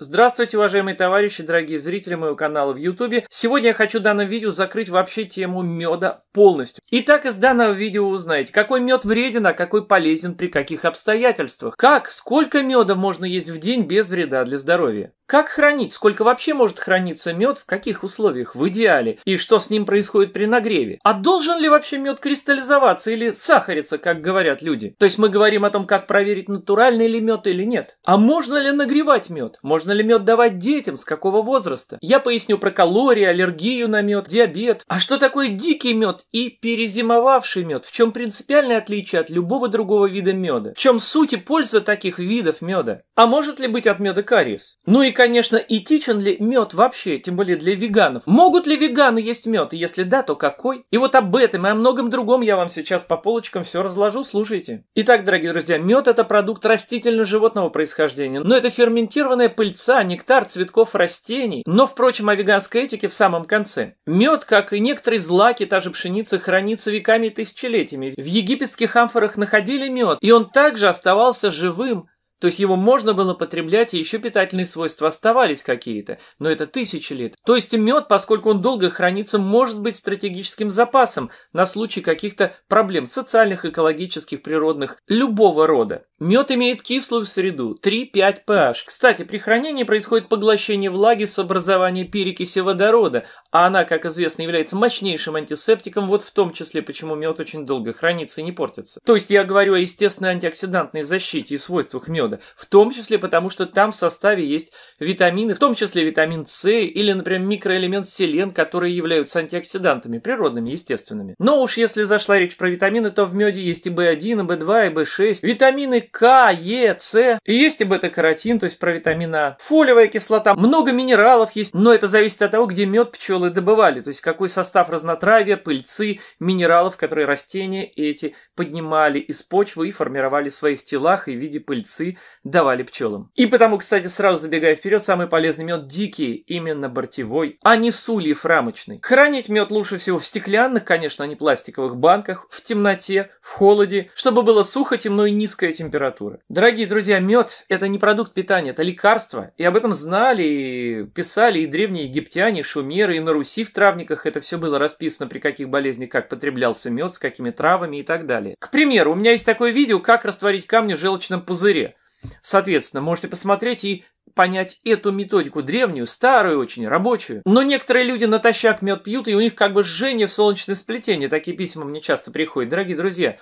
Здравствуйте, уважаемые товарищи, дорогие зрители моего канала в YouTube. Сегодня я хочу в данном видео закрыть вообще тему меда полностью. Итак, из данного видео узнаете, какой мед вреден, а какой полезен при каких обстоятельствах. Как, сколько меда можно есть в день без вреда для здоровья. Как хранить, сколько вообще может храниться мед, в каких условиях, в идеале, и что с ним происходит при нагреве. А должен ли вообще мед кристаллизоваться или сахариться, как говорят люди? То есть мы говорим о том, как проверить, натуральный ли мед или нет. А можно ли нагревать мед? Можно можно ли мед давать детям? С какого возраста? Я поясню про калории, аллергию на мед, диабет. А что такое дикий мед и перезимовавший мед? В чем принципиальное отличие от любого другого вида меда? В чем суть и польза таких видов меда? А может ли быть от меда кариес? Ну и, конечно, этичен ли мед вообще, тем более для веганов? Могут ли веганы есть мед? И если да, то какой? И вот об этом и о многом другом я вам сейчас по полочкам все разложу, слушайте. Итак, дорогие друзья, мед это продукт растительно-животного происхождения, но это ферментированная пыльца яйца, нектар цветков растений. Но, впрочем, о веганской этике в самом конце. Мед, как и некоторые злаки, та же пшеница, хранится веками и тысячелетиями. В египетских амфорах находили мед, и он также оставался живым, то есть его можно было потреблять, и еще питательные свойства оставались какие-то, но это тысячи лет. То есть мед, поскольку он долго хранится, может быть стратегическим запасом на случай каких-то проблем социальных, экологических, природных, любого рода. Мед имеет кислую среду, 3-5 pH. Кстати, при хранении происходит поглощение влаги с образованием перекиси водорода, а она, как известно, является мощнейшим антисептиком, вот в том числе, почему мед очень долго хранится и не портится. То есть я говорю о естественной антиоксидантной защите и свойствах меда, рода. В том числе потому, что там в составе есть витамины, в том числе витамин С или, например, микроэлемент селен, которые являются антиоксидантами, природными, естественными. Но уж если зашла речь про витамины, то в меде есть и B1, и B2, и B6, витамины К, Е, С, и есть и бета-каротин, то есть про витамина А, фолиевая кислота, много минералов есть, но это зависит от того, где мед пчелы добывали, то есть какой состав разнотравия, пыльцы, минералов, которые растения эти поднимали из почвы и формировали в своих телах и в виде пыльцы давали пчелам. И потому, кстати, сразу забегая вперед, самый полезный мед дикий, именно бортевой, а не сульев рамочный. Хранить мед лучше всего в стеклянных, конечно, а не пластиковых банках, в темноте, в холоде, чтобы было сухо, темно и низкая температура. Дорогие друзья, мед – это не продукт питания, это лекарство. И об этом знали, и писали и древние египтяне, и шумеры, и на Руси в травниках это все было расписано, при каких болезнях как потреблялся мед, с какими травами и так далее. К примеру, у меня есть такое видео, как растворить камни в желчном пузыре. Соответственно, можете посмотреть и понять эту методику, древнюю, старую очень, рабочую. Но некоторые люди натощак мед пьют, и у них как бы жжение в солнечное сплетение. Такие письма мне часто приходят, дорогие друзья.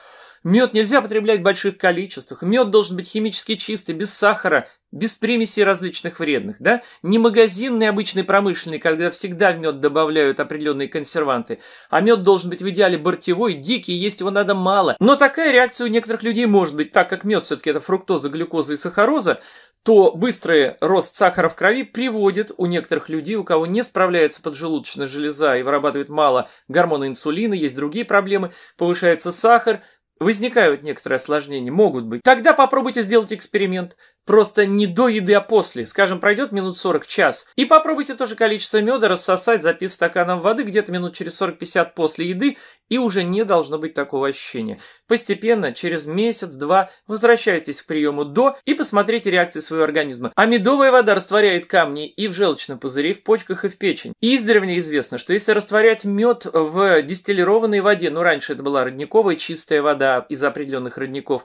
Мед нельзя потреблять в больших количествах. Мед должен быть химически чистый, без сахара, без примесей различных вредных, да? Не магазинный, обычный промышленный, когда всегда в мед добавляют определенные консерванты, а мед должен быть в идеале бортевой, дикий, есть его надо мало. Но такая реакция у некоторых людей может быть, так как мед все-таки это фруктоза, глюкоза и сахароза, то быстрый рост сахара в крови приводит у некоторых людей, у кого не справляется поджелудочная железа и вырабатывает мало гормона инсулина, есть другие проблемы, повышается сахар, Возникают некоторые осложнения, могут быть. Тогда попробуйте сделать эксперимент. Просто не до еды, а после. Скажем, пройдет минут 40 час. И попробуйте то же количество меда рассосать, запив стаканом воды где-то минут через 40-50 после еды, и уже не должно быть такого ощущения. Постепенно, через месяц-два, возвращайтесь к приему до и посмотрите реакции своего организма. А медовая вода растворяет камни и в желчном пузыре, и в почках, и в печени. И издревле известно, что если растворять мед в дистиллированной воде, ну раньше это была родниковая чистая вода из определенных родников,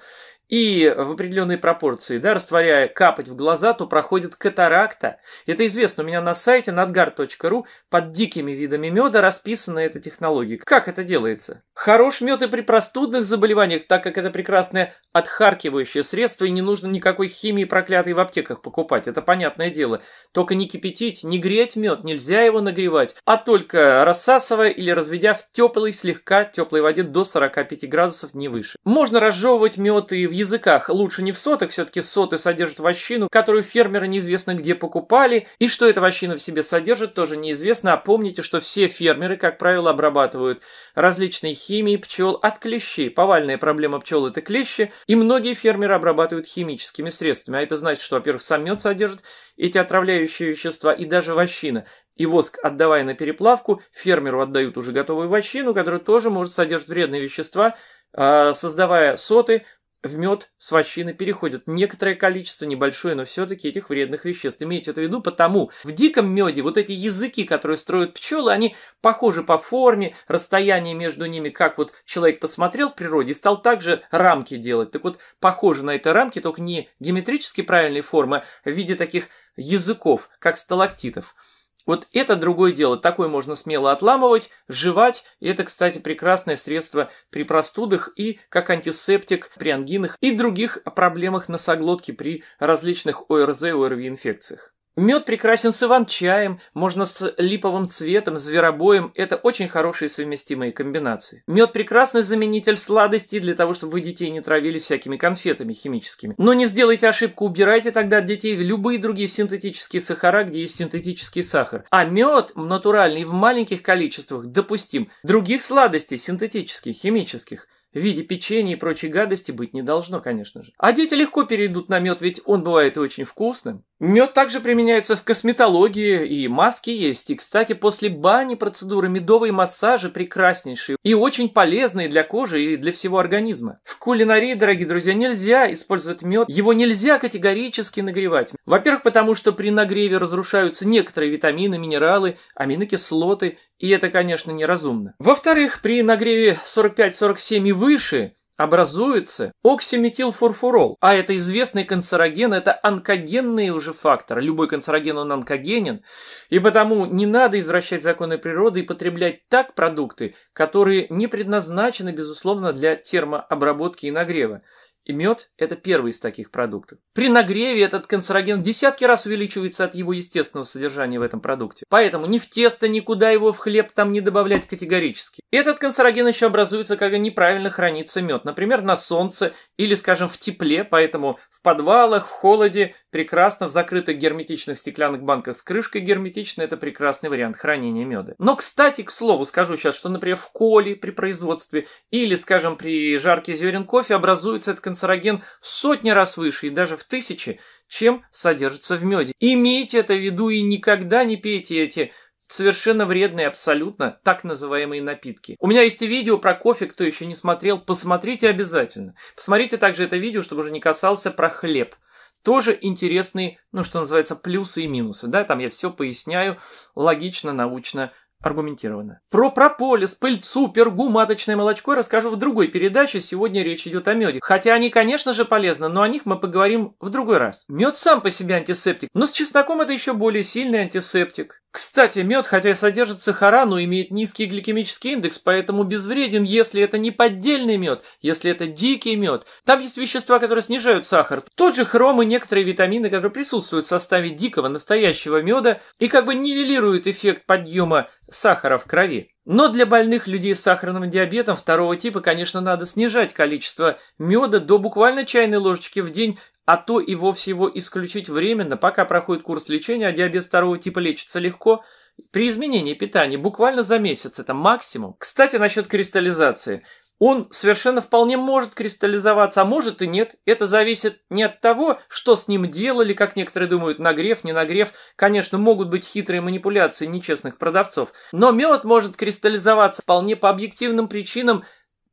и в определенные пропорции, да, растворяя, капать в глаза, то проходит катаракта. Это известно у меня на сайте надгар.ру под дикими видами меда расписана эта технология. Как это делается? Хорош мед и при простудных заболеваниях, так как это прекрасное отхаркивающее средство, и не нужно никакой химии проклятой в аптеках покупать, это понятное дело. Только не кипятить, не греть мед, нельзя его нагревать, а только рассасывая или разведя в теплой, слегка теплой воде до 45 градусов, не выше. Можно разжевывать мед и в языках, лучше не в сотах, все-таки соты содержат вощину, которую фермеры неизвестно где покупали, и что эта вощина в себе содержит, тоже неизвестно, а помните, что все фермеры, как правило, обрабатывают различные химии пчел от клещей, повальная проблема пчел это клещи, и многие фермеры обрабатывают химическими средствами, а это значит, что, во-первых, сам мед содержит эти отравляющие вещества и даже вощина, и воск, отдавая на переплавку, фермеру отдают уже готовую вощину, которая тоже может содержать вредные вещества, а, создавая соты, в мед с вощины переходит некоторое количество, небольшое, но все-таки этих вредных веществ. Имейте это в виду, потому в диком меде вот эти языки, которые строят пчелы, они похожи по форме, расстояние между ними, как вот человек посмотрел в природе и стал также рамки делать. Так вот, похоже на это рамки, только не геометрически правильной формы, а в виде таких языков, как сталактитов. Вот это другое дело, такое можно смело отламывать, жевать. Это, кстати, прекрасное средство при простудах и как антисептик при ангинах и других проблемах носоглотки при различных ОРЗ и ОРВИ инфекциях. Мед прекрасен с иван-чаем, можно с липовым цветом, зверобоем. Это очень хорошие совместимые комбинации. Мед прекрасный заменитель сладостей для того, чтобы вы детей не травили всякими конфетами химическими. Но не сделайте ошибку, убирайте тогда от детей любые другие синтетические сахара, где есть синтетический сахар. А мед натуральный в маленьких количествах допустим. Других сладостей синтетических, химических – в виде печенья и прочей гадости быть не должно, конечно же. А дети легко перейдут на мед, ведь он бывает очень вкусным. Мед также применяется в косметологии, и маски есть. И, кстати, после бани процедуры медовые массажи прекраснейшие и очень полезные для кожи и для всего организма. В кулинарии, дорогие друзья, нельзя использовать мед. Его нельзя категорически нагревать. Во-первых, потому что при нагреве разрушаются некоторые витамины, минералы, аминокислоты, и это, конечно, неразумно. Во-вторых, при нагреве 45-47 и выше – образуется оксиметилфурфурол, а это известный канцероген, это онкогенный уже фактор. Любой канцероген, он онкогенен, и потому не надо извращать законы природы и потреблять так продукты, которые не предназначены, безусловно, для термообработки и нагрева. И мед – это первый из таких продуктов. При нагреве этот канцероген в десятки раз увеличивается от его естественного содержания в этом продукте. Поэтому ни в тесто, никуда его в хлеб там не добавлять категорически. Этот канцероген еще образуется, когда неправильно хранится мед. Например, на солнце или, скажем, в тепле. Поэтому в подвалах, в холоде прекрасно, в закрытых герметичных стеклянных банках с крышкой герметично – это прекрасный вариант хранения меда. Но, кстати, к слову, скажу сейчас, что, например, в коле при производстве или, скажем, при жарке зерен кофе образуется этот канцероген канцероген в сотни раз выше и даже в тысячи, чем содержится в меде. Имейте это в виду и никогда не пейте эти совершенно вредные абсолютно так называемые напитки. У меня есть видео про кофе, кто еще не смотрел, посмотрите обязательно. Посмотрите также это видео, чтобы уже не касался про хлеб. Тоже интересные, ну что называется, плюсы и минусы. Да, там я все поясняю логично, научно, аргументированно. Про прополис, пыльцу, пергу, маточное молочко расскажу в другой передаче. Сегодня речь идет о меде. Хотя они, конечно же, полезны, но о них мы поговорим в другой раз. Мед сам по себе антисептик, но с чесноком это еще более сильный антисептик. Кстати, мед, хотя и содержит сахара, но имеет низкий гликемический индекс, поэтому безвреден, если это не поддельный мед, если это дикий мед. Там есть вещества, которые снижают сахар. Тот же хром и некоторые витамины, которые присутствуют в составе дикого настоящего меда и как бы нивелируют эффект подъема сахара в крови. Но для больных людей с сахарным диабетом второго типа, конечно, надо снижать количество меда до буквально чайной ложечки в день, а то и вовсе его исключить временно, пока проходит курс лечения, а диабет второго типа лечится легко – при изменении питания буквально за месяц, это максимум. Кстати, насчет кристаллизации. Он совершенно вполне может кристаллизоваться, а может и нет. Это зависит не от того, что с ним делали, как некоторые думают, нагрев, не нагрев. Конечно, могут быть хитрые манипуляции нечестных продавцов. Но мед может кристаллизоваться вполне по объективным причинам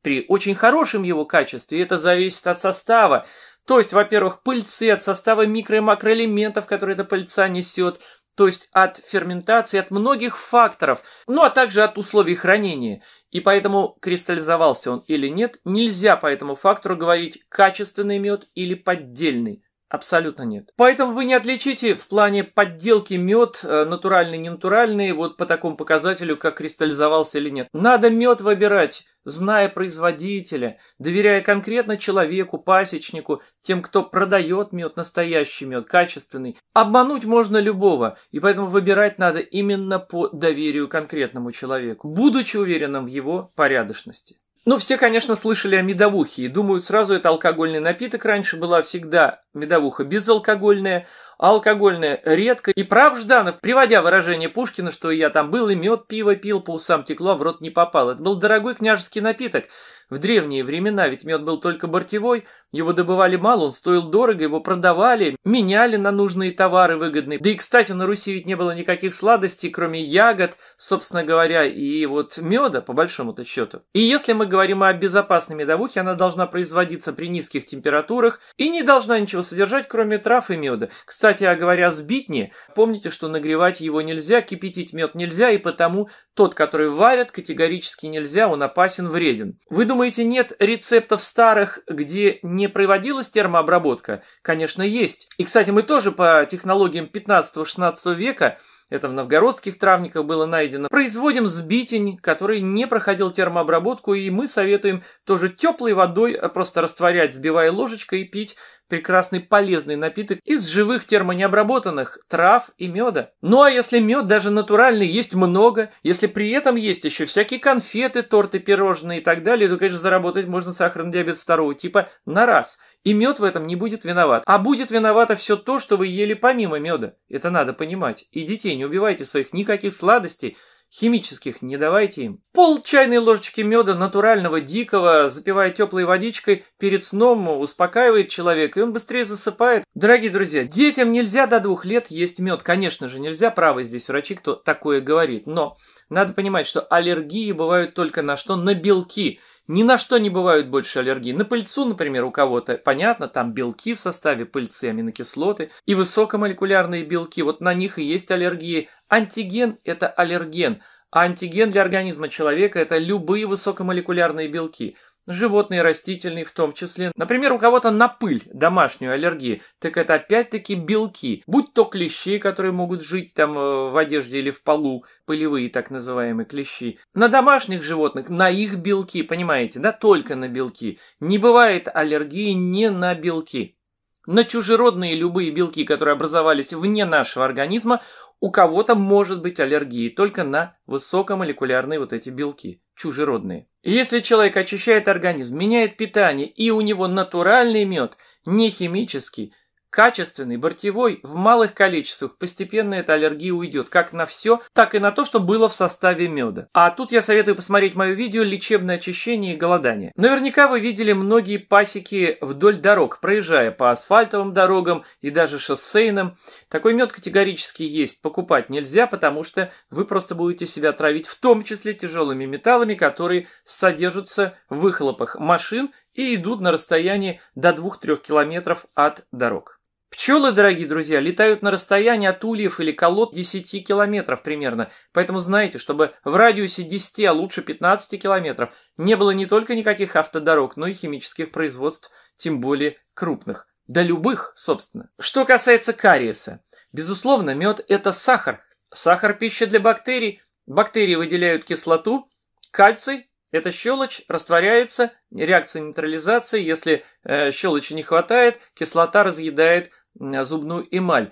при очень хорошем его качестве. И это зависит от состава. То есть, во-первых, пыльцы от состава микро- и макроэлементов, которые эта пыльца несет – то есть от ферментации, от многих факторов, ну а также от условий хранения. И поэтому кристаллизовался он или нет, нельзя по этому фактору говорить качественный мед или поддельный. Абсолютно нет. Поэтому вы не отличите в плане подделки мед, э, натуральный, ненатуральный, вот по такому показателю, как кристаллизовался или нет. Надо мед выбирать, зная производителя, доверяя конкретно человеку, пасечнику, тем, кто продает мед, настоящий мед, качественный. Обмануть можно любого, и поэтому выбирать надо именно по доверию конкретному человеку, будучи уверенным в его порядочности. Ну, все, конечно, слышали о медовухе и думают сразу, это алкогольный напиток раньше была всегда медовуха безалкогольная, алкогольная редко. И прав Жданов, приводя выражение Пушкина, что я там был и мед, пиво пил, по усам текло, в рот не попало. Это был дорогой княжеский напиток. В древние времена ведь мед был только бортевой, его добывали мало, он стоил дорого, его продавали, меняли на нужные товары выгодные. Да и, кстати, на Руси ведь не было никаких сладостей, кроме ягод, собственно говоря, и вот меда, по большому-то счету. И если мы говорим о безопасной медовухе, она должна производиться при низких температурах и не должна ничего содержать, кроме трав и меда. Кстати, а говоря сбитне, помните, что нагревать его нельзя, кипятить мед нельзя, и потому тот, который варят, категорически нельзя, он опасен, вреден. Вы думаете, нет рецептов старых, где не проводилась термообработка? Конечно, есть. И, кстати, мы тоже по технологиям 15-16 века это в новгородских травниках было найдено. Производим сбитень, который не проходил термообработку, и мы советуем тоже теплой водой просто растворять, сбивая ложечкой и пить прекрасный полезный напиток из живых термонеобработанных трав и меда. Ну а если мед даже натуральный есть много, если при этом есть еще всякие конфеты, торты, пирожные и так далее, то, конечно, заработать можно сахарный диабет второго типа на раз. И мед в этом не будет виноват. А будет виновато все то, что вы ели помимо меда. Это надо понимать. И детей не убивайте своих никаких сладостей, Химических не давайте им. Пол чайной ложечки меда натурального дикого, запивая теплой водичкой, перед сном успокаивает человека, и он быстрее засыпает. Дорогие друзья, детям нельзя до двух лет есть мед. Конечно же, нельзя, правы здесь врачи, кто такое говорит. Но надо понимать, что аллергии бывают только на что? На белки. Ни на что не бывают больше аллергии. На пыльцу, например, у кого-то, понятно, там белки в составе пыльцы, аминокислоты и высокомолекулярные белки. Вот на них и есть аллергии. Антиген – это аллерген. А антиген для организма человека – это любые высокомолекулярные белки – животные, растительные в том числе. Например, у кого-то на пыль домашнюю аллергии, так это опять-таки белки, будь то клещи, которые могут жить там э, в одежде или в полу, пылевые так называемые клещи. На домашних животных, на их белки, понимаете, да, только на белки. Не бывает аллергии не на белки. На чужеродные любые белки, которые образовались вне нашего организма, у кого-то может быть аллергия только на высокомолекулярные вот эти белки чужеродные. Если человек очищает организм, меняет питание, и у него натуральный мед, не химический, Качественный, бортевой, в малых количествах. Постепенно эта аллергия уйдет как на все, так и на то, что было в составе меда. А тут я советую посмотреть мое видео «Лечебное очищение и голодание». Наверняка вы видели многие пасеки вдоль дорог, проезжая по асфальтовым дорогам и даже шоссейным. Такой мед категорически есть, покупать нельзя, потому что вы просто будете себя травить, в том числе тяжелыми металлами, которые содержатся в выхлопах машин и идут на расстоянии до 2-3 километров от дорог. Пчелы, дорогие друзья, летают на расстоянии от ульев или колод 10 километров примерно. Поэтому знаете, чтобы в радиусе 10, а лучше 15 километров, не было не только никаких автодорог, но и химических производств, тем более крупных. Да любых, собственно. Что касается кариеса. Безусловно, мед – это сахар. Сахар – пища для бактерий. Бактерии выделяют кислоту, кальций, эта щелочь растворяется, реакция нейтрализации, если э, щелочи не хватает, кислота разъедает зубную эмаль.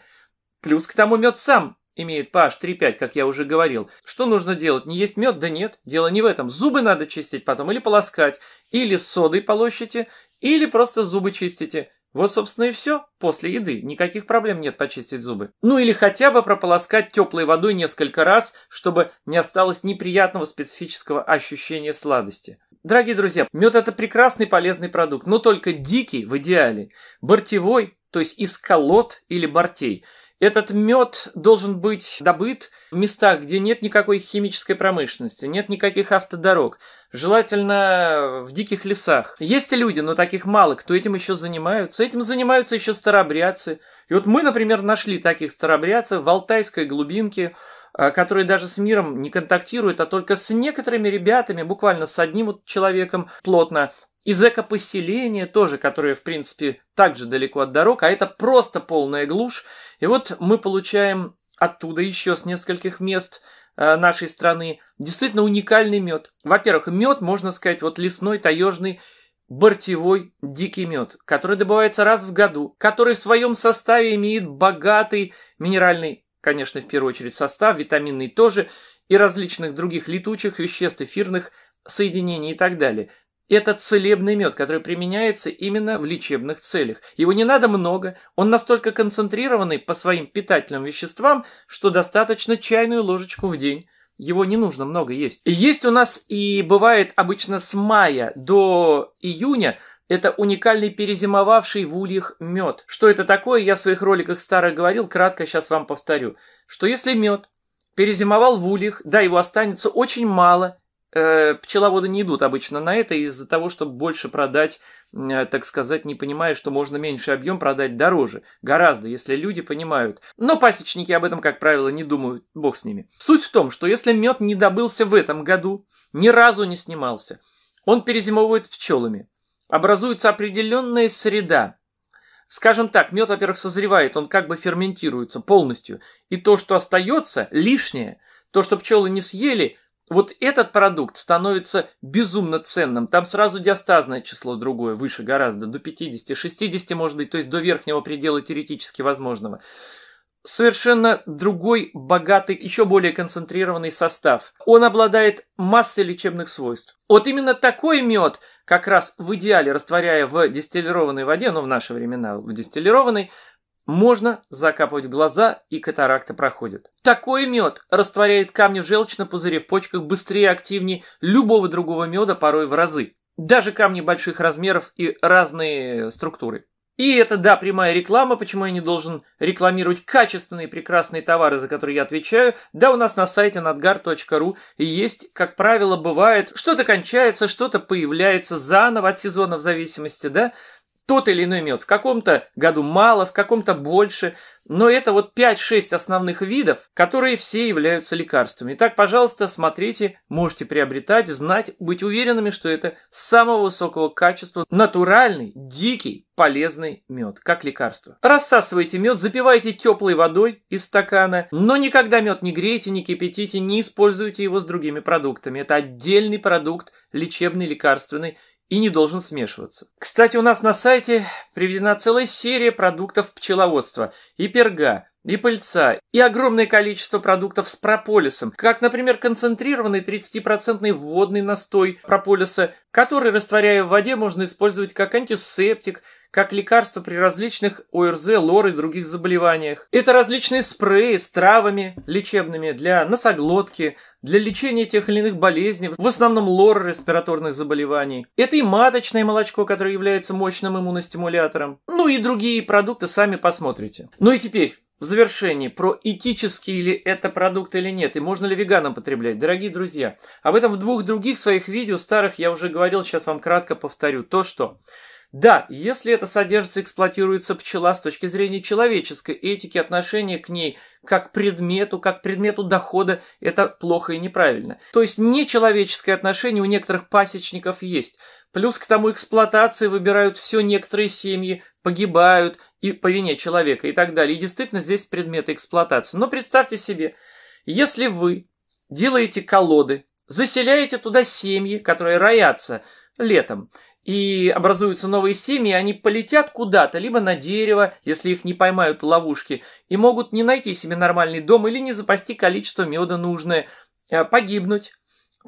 Плюс к тому мед сам имеет pH 3,5, как я уже говорил. Что нужно делать? Не есть мед? Да нет, дело не в этом. Зубы надо чистить потом или полоскать, или содой полощите, или просто зубы чистите. Вот, собственно, и все. После еды никаких проблем нет почистить зубы. Ну или хотя бы прополоскать теплой водой несколько раз, чтобы не осталось неприятного специфического ощущения сладости. Дорогие друзья, мед это прекрасный полезный продукт, но только дикий в идеале. Бортевой то есть из колод или бортей. Этот мед должен быть добыт в местах, где нет никакой химической промышленности, нет никаких автодорог, желательно в диких лесах. Есть люди, но таких мало, кто этим еще занимаются. Этим занимаются еще старобрядцы. И вот мы, например, нашли таких старобрядцев в Алтайской глубинке, а, которые даже с миром не контактируют, а только с некоторыми ребятами, буквально с одним вот человеком плотно из экопоселения тоже, которое, в принципе, также далеко от дорог, а это просто полная глушь. И вот мы получаем оттуда еще с нескольких мест э, нашей страны действительно уникальный мед. Во-первых, мед, можно сказать, вот лесной, таежный, бортевой дикий мед, который добывается раз в году, который в своем составе имеет богатый минеральный, конечно, в первую очередь состав, витаминный тоже, и различных других летучих веществ, эфирных соединений и так далее. Это целебный мед, который применяется именно в лечебных целях. Его не надо много, он настолько концентрированный по своим питательным веществам, что достаточно чайную ложечку в день. Его не нужно много есть. есть у нас и бывает обычно с мая до июня это уникальный перезимовавший в ульях мед. Что это такое, я в своих роликах старых говорил, кратко сейчас вам повторю. Что если мед перезимовал в ульях, да, его останется очень мало, Э, пчеловоды не идут обычно на это из-за того, чтобы больше продать, э, так сказать, не понимая, что можно меньший объем продать дороже. Гораздо, если люди понимают. Но пасечники об этом, как правило, не думают, бог с ними. Суть в том, что если мед не добылся в этом году, ни разу не снимался, он перезимовывает пчелами. Образуется определенная среда. Скажем так, мед, во-первых, созревает, он как бы ферментируется полностью. И то, что остается, лишнее, то, что пчелы не съели – вот этот продукт становится безумно ценным. Там сразу диастазное число другое, выше гораздо, до 50, 60 может быть, то есть до верхнего предела теоретически возможного. Совершенно другой, богатый, еще более концентрированный состав. Он обладает массой лечебных свойств. Вот именно такой мед, как раз в идеале, растворяя в дистиллированной воде, ну в наши времена в дистиллированной, можно закапывать глаза, и катаракта проходит. Такой мед растворяет камни в желчном пузыре в почках быстрее и активнее любого другого меда порой в разы. Даже камни больших размеров и разные структуры. И это, да, прямая реклама, почему я не должен рекламировать качественные прекрасные товары, за которые я отвечаю. Да, у нас на сайте Надгар.ру есть, как правило, бывает, что-то кончается, что-то появляется заново от сезона в зависимости, да, тот или иной мед в каком-то году мало, в каком-то больше, но это вот 5-6 основных видов, которые все являются лекарствами. Итак, пожалуйста, смотрите, можете приобретать, знать, быть уверенными, что это самого высокого качества натуральный, дикий, полезный мед, как лекарство. Рассасывайте мед, запивайте теплой водой из стакана, но никогда мед не грейте, не кипятите, не используйте его с другими продуктами. Это отдельный продукт, лечебный, лекарственный, и не должен смешиваться. Кстати, у нас на сайте приведена целая серия продуктов пчеловодства и перга, и пыльца, и огромное количество продуктов с прополисом, как, например, концентрированный 30% водный настой прополиса, который, растворяя в воде, можно использовать как антисептик, как лекарство при различных ОРЗ, лор и других заболеваниях. Это различные спреи с травами лечебными для носоглотки, для лечения тех или иных болезней, в основном лор респираторных заболеваний. Это и маточное молочко, которое является мощным иммуностимулятором. Ну и другие продукты сами посмотрите. Ну и теперь в завершении про этические ли это продукт или нет, и можно ли веганам потреблять. Дорогие друзья, об этом в двух других своих видео старых я уже говорил, сейчас вам кратко повторю. То, что да, если это содержится эксплуатируется пчела с точки зрения человеческой этики, отношения к ней как предмету, как предмету дохода, это плохо и неправильно. То есть нечеловеческое отношение у некоторых пасечников есть. Плюс к тому эксплуатации выбирают все некоторые семьи, погибают и по вине человека и так далее. И действительно здесь предметы эксплуатации. Но представьте себе, если вы делаете колоды, заселяете туда семьи, которые роятся летом – и образуются новые семьи, они полетят куда-то, либо на дерево, если их не поймают в ловушке, и могут не найти себе нормальный дом или не запасти количество меда нужное, а, погибнуть.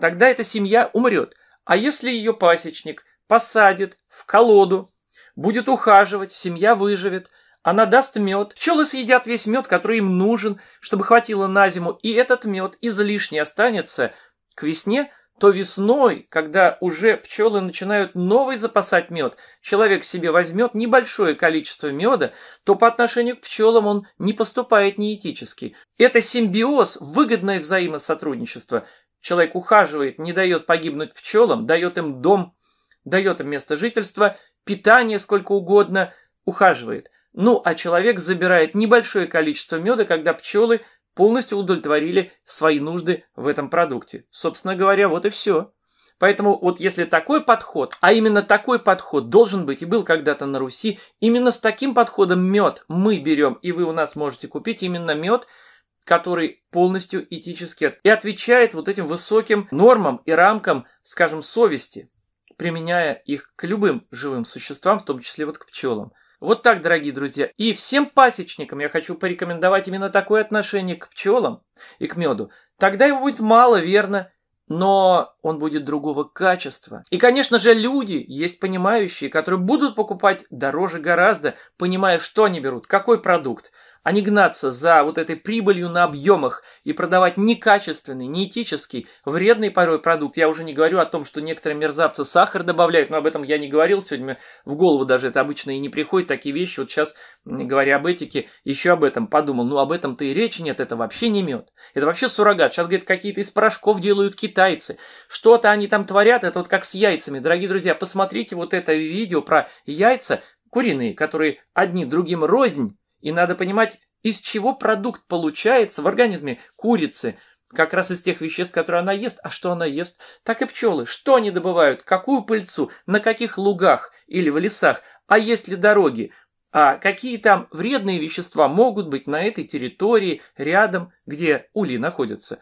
Тогда эта семья умрет. А если ее пасечник посадит в колоду, будет ухаживать, семья выживет, она даст мед. Пчелы съедят весь мед, который им нужен, чтобы хватило на зиму, и этот мед излишне останется к весне – то весной, когда уже пчелы начинают новый запасать мед, человек себе возьмет небольшое количество меда, то по отношению к пчелам он не поступает неэтически. Это симбиоз, выгодное взаимосотрудничество. Человек ухаживает, не дает погибнуть пчелам, дает им дом, дает им место жительства, питание сколько угодно, ухаживает. Ну, а человек забирает небольшое количество меда, когда пчелы полностью удовлетворили свои нужды в этом продукте. Собственно говоря, вот и все. Поэтому вот если такой подход, а именно такой подход должен быть и был когда-то на Руси, именно с таким подходом мед мы берем, и вы у нас можете купить именно мед, который полностью этически и отвечает вот этим высоким нормам и рамкам, скажем, совести, применяя их к любым живым существам, в том числе вот к пчелам. Вот так, дорогие друзья. И всем пасечникам я хочу порекомендовать именно такое отношение к пчелам и к меду. Тогда его будет мало, верно, но он будет другого качества. И, конечно же, люди есть понимающие, которые будут покупать дороже гораздо, понимая, что они берут, какой продукт а не гнаться за вот этой прибылью на объемах и продавать некачественный, неэтический, вредный порой продукт. Я уже не говорю о том, что некоторые мерзавцы сахар добавляют, но об этом я не говорил сегодня, в голову даже это обычно и не приходит, такие вещи. Вот сейчас, говоря об этике, еще об этом подумал. Ну, об этом-то и речи нет, это вообще не мед. Это вообще суррогат. Сейчас, говорит, какие-то из порошков делают китайцы. Что-то они там творят, это вот как с яйцами. Дорогие друзья, посмотрите вот это видео про яйца куриные, которые одни другим рознь, и надо понимать, из чего продукт получается в организме курицы. Как раз из тех веществ, которые она ест. А что она ест? Так и пчелы. Что они добывают? Какую пыльцу? На каких лугах или в лесах? А есть ли дороги? А какие там вредные вещества могут быть на этой территории, рядом, где ули находятся?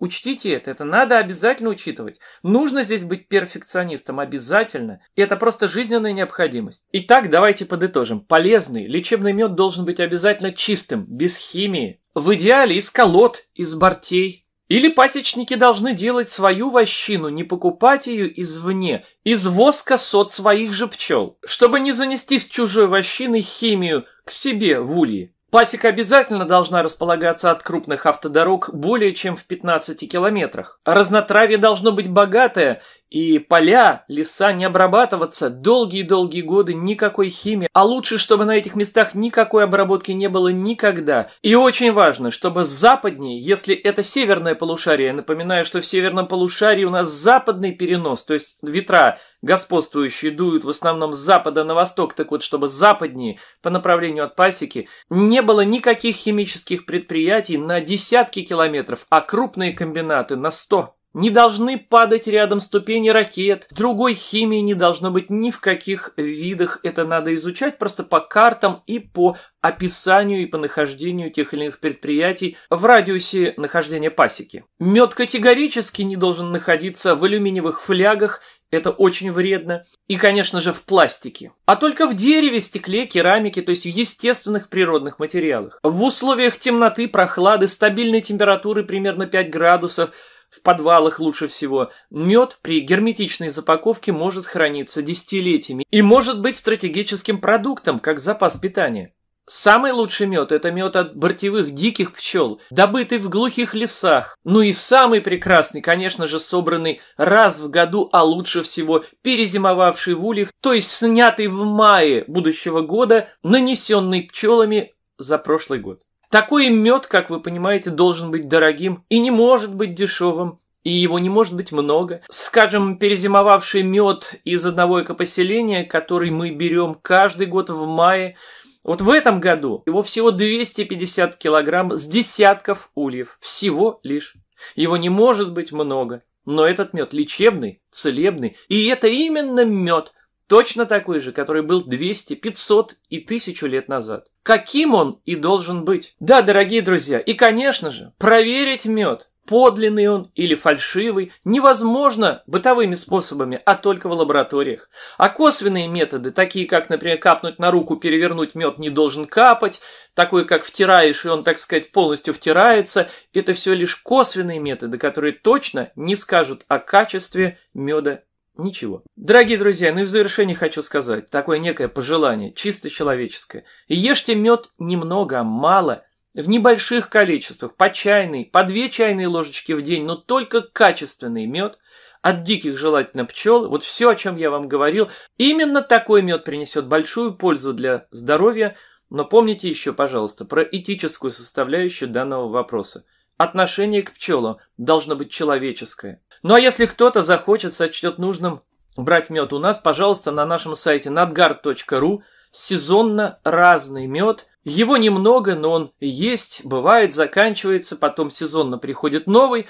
Учтите это, это надо обязательно учитывать. Нужно здесь быть перфекционистом, обязательно. И это просто жизненная необходимость. Итак, давайте подытожим. Полезный лечебный мед должен быть обязательно чистым, без химии. В идеале из колод, из бортей. Или пасечники должны делать свою вощину, не покупать ее извне, из воска сот своих же пчел, чтобы не занести с чужой вощины химию к себе в ульи. Пасека обязательно должна располагаться от крупных автодорог более чем в 15 километрах. Разнотравье должно быть богатое и поля, леса не обрабатываться долгие-долгие годы никакой химии, а лучше, чтобы на этих местах никакой обработки не было никогда. И очень важно, чтобы западнее, если это северное полушарие, напоминаю, что в северном полушарии у нас западный перенос, то есть ветра господствующие дуют в основном с запада на восток, так вот, чтобы западнее, по направлению от пасеки, не было никаких химических предприятий на десятки километров, а крупные комбинаты на сто. Не должны падать рядом ступени ракет. Другой химии не должно быть ни в каких видах. Это надо изучать просто по картам и по описанию и по нахождению тех или иных предприятий в радиусе нахождения пасеки. Мед категорически не должен находиться в алюминиевых флягах это очень вредно. И, конечно же, в пластике. А только в дереве, стекле, керамике, то есть в естественных природных материалах. В условиях темноты, прохлады, стабильной температуры примерно 5 градусов – в подвалах лучше всего. Мед при герметичной запаковке может храниться десятилетиями и может быть стратегическим продуктом, как запас питания. Самый лучший мед – это мед от бортевых диких пчел, добытый в глухих лесах. Ну и самый прекрасный, конечно же, собранный раз в году, а лучше всего перезимовавший в ульях, то есть снятый в мае будущего года, нанесенный пчелами за прошлый год. Такой мед, как вы понимаете, должен быть дорогим и не может быть дешевым, и его не может быть много. Скажем, перезимовавший мед из одного экопоселения, который мы берем каждый год в мае, вот в этом году его всего 250 килограмм с десятков ульев. Всего лишь. Его не может быть много. Но этот мед лечебный, целебный. И это именно мед, Точно такой же, который был 200, 500 и 1000 лет назад. Каким он и должен быть. Да, дорогие друзья, и, конечно же, проверить мед подлинный он или фальшивый, невозможно бытовыми способами, а только в лабораториях. А косвенные методы, такие как, например, капнуть на руку, перевернуть мед не должен капать, такой как втираешь, и он, так сказать, полностью втирается, это все лишь косвенные методы, которые точно не скажут о качестве меда Ничего. Дорогие друзья, ну и в завершение хочу сказать, такое некое пожелание, чисто человеческое. Ешьте мед немного, а мало, в небольших количествах, по чайной, по две чайные ложечки в день, но только качественный мед, от диких желательно пчел, вот все, о чем я вам говорил, именно такой мед принесет большую пользу для здоровья, но помните еще, пожалуйста, про этическую составляющую данного вопроса. Отношение к пчелам должно быть человеческое. Ну а если кто-то захочет, сочтет нужным брать мед у нас, пожалуйста, на нашем сайте надгар.ру сезонно разный мед. Его немного, но он есть, бывает, заканчивается, потом сезонно приходит новый.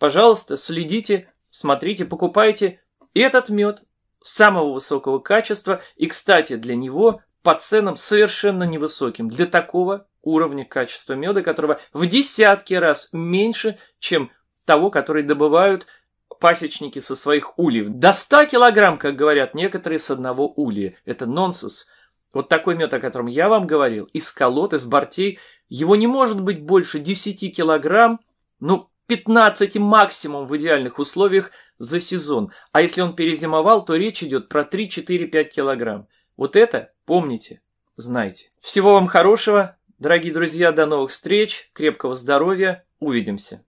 Пожалуйста, следите, смотрите, покупайте этот мед самого высокого качества и, кстати, для него по ценам совершенно невысоким. Для такого уровня качества меда, которого в десятки раз меньше, чем того, который добывают пасечники со своих ульев. До 100 килограмм, как говорят некоторые, с одного улья. Это нонсенс. Вот такой мед, о котором я вам говорил, из колод, из бортей, его не может быть больше 10 килограмм, ну, 15 максимум в идеальных условиях за сезон. А если он перезимовал, то речь идет про 3-4-5 килограмм. Вот это помните, знайте. Всего вам хорошего, Дорогие друзья, до новых встреч, крепкого здоровья, увидимся.